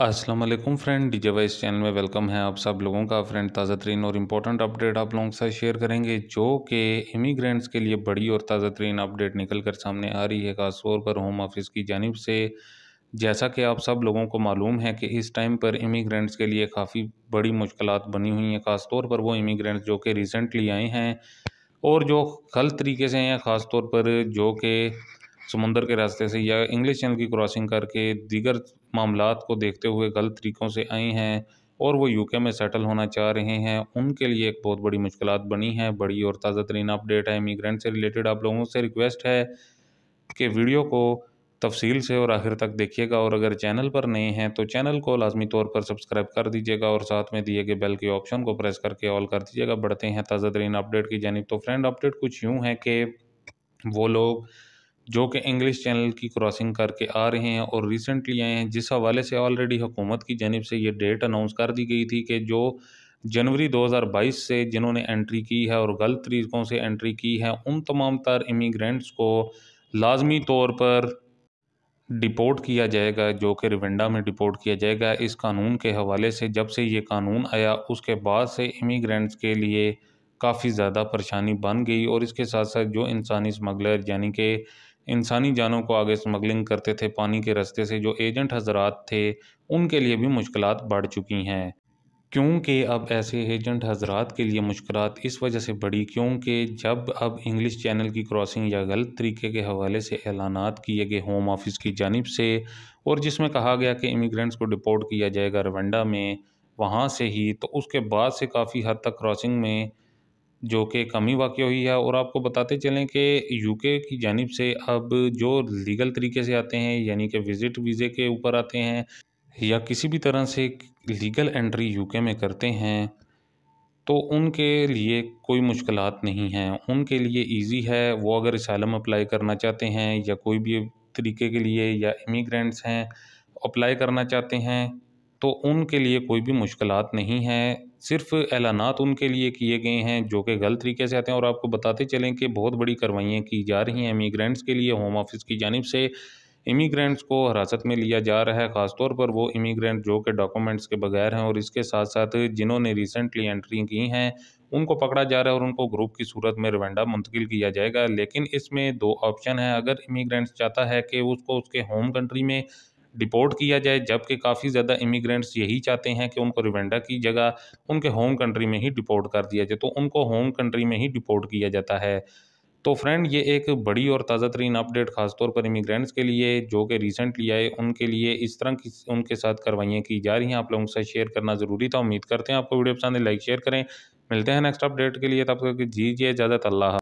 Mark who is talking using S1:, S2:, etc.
S1: अस्सलाम वालेकुम फ्रेंड डी वाइस चैनल में वेलकम है आप सब लोगों का फ्रेंड ताज़ा तरीन और इम्पोर्टेंट अपडेट आप लोगों के साथ शेयर करेंगे जो कि इमिग्रेंट्स के लिए बड़ी और ताज़ा तरीन अपडेट निकल कर सामने आ रही है खासतौर पर होम ऑफिस की जानब से जैसा कि आप सब लोगों को मालूम है कि इस टाइम पर इमिग्रेंट्स के लिए काफ़ी बड़ी मुश्किल बनी हुई हैं ख़ासतौर पर वो इमिग्रेंट्स जो कि रिसेंटली आए हैं और जो गलत तरीके से हैं ख़ास तौर पर जो कि समुंदर के रास्ते से या इंग्लिश चैनल की क्रॉसिंग करके दीगर मामला को देखते हुए गलत तरीक़ों से आई हैं और वो यूके में सेटल होना चाह रहे हैं उनके लिए एक बहुत बड़ी मुश्किल बनी है बड़ी और ताज़ा तरीन अपडेट है इमिग्रेंट से रिलेटेड आप लोगों से रिक्वेस्ट है कि वीडियो को तफसील से और आखिर तक देखिएगा और अगर चैनल पर नए हैं तो चैनल को लाजमी तौर पर सब्सक्राइब कर दीजिएगा और साथ में दिए गए बेल के ऑप्शन को प्रेस करके ऑल कर दीजिएगा बढ़ते हैं ताज़ा तरीन अपडेट की जानब तो फ्रेंड अपडेट कुछ यूँ है कि वो लोग जो कि इंग्लिश चैनल की क्रॉसिंग करके आ रहे हैं और रिसेंटली आए हैं जिस हवाले से ऑलरेडी हुकूमत की जानब से ये डेट अनाउंस कर दी गई थी कि जो जनवरी 2022 से जिन्होंने एंट्री की है और गलत तरीक़ों से एंट्री की है उन तमाम तर इमीग्रेंट्स को लाजमी तौर पर डिपोर्ट किया जाएगा जो कि रिवेंडा में डिपोर्ट किया जाएगा इस कानून के हवाले से जब से ये कानून आया उसके बाद से इमीग्रेंट्स के लिए काफ़ी ज़्यादा परेशानी बन गई और इसके साथ साथ जो इंसानी स्मगलर यानी कि इंसानी जानों को आगे स्मगलिंग करते थे पानी के रास्ते से जो एजेंट हजरात थे उनके लिए भी मुश्किल बढ़ चुकी हैं क्योंकि अब ऐसे एजेंट हजरात के लिए मुश्किल इस वजह से बढ़ी क्योंकि जब अब इंग्लिश चैनल की क्रॉसिंग या गलत तरीके के हवाले से ऐलाना किए गए होम ऑफिस की जानब से और जिसमें कहा गया कि इमिग्रेंट्स को डिपोर्ट किया जाएगा रवंडा में वहाँ से ही तो उसके बाद से काफ़ी हद तक क्रॉसिंग में जो कि कमी वाक़ हुई है और आपको बताते चलें कि यूके की जानब से अब जो लीगल तरीके से आते हैं यानी कि विज़िट वीज़े के ऊपर आते हैं या किसी भी तरह से लीगल एंट्री यूके में करते हैं तो उनके लिए कोई मुश्किल नहीं हैं उनके लिए इजी है वो अगर इसलम अप्लाई करना चाहते हैं या कोई भी तरीके के लिए या इमिग्रेंट्स हैं अप्लाई करना चाहते हैं तो उनके लिए कोई भी मुश्किल नहीं है सिर्फ ऐलानात उनके लिए किए गए हैं जो कि गलत तरीके से आते हैं और आपको बताते चलें कि बहुत बड़ी कार्रवाइयाँ की जा रही हैं इमीग्रेंट्स के लिए होम ऑफिस की जानब से इमीग्रेंट्स को हिरासत में लिया जा रहा है ख़ासतौर पर वो इमीग्रेंट जो कि डॉक्यूमेंट्स के बगैर हैं और इसके साथ साथ जिन्होंने रिसेंटली एंट्री की हैं उनको पकड़ा जा रहा है और उनको ग्रुप की सूरत में रवेंडा मुंतकिल किया जाएगा लेकिन इसमें दो ऑप्शन है अगर इमीग्रेंट्स चाहता है कि उसको उसके होम कंट्री में डिपोर्ट किया जाए जबकि काफ़ी ज़्यादा इमिग्रेंट्स यही चाहते हैं कि उनको रिवेंडा की जगह उनके होम कंट्री में ही डिपोर्ट कर दिया जाए तो उनको होम कंट्री में ही डिपोर्ट किया जाता है तो फ्रेंड ये एक बड़ी और ताज़ा तरीन अपडेट ख़ासतौर पर इमिग्रेंट्स के लिए जो कि रिसेंटली आए उनके लिए इस तरह की उनके साथ कार्रवाइयाँ की जा रही हैं आप लोगों के साथ शेयर करना ज़रूरी था उम्मीद करते हैं आपको वीडियो पसंद है लाइक शेयर करें मिलते हैं नेक्स्ट अपडेट के लिए तब तक जी इजाज़त अल्लाह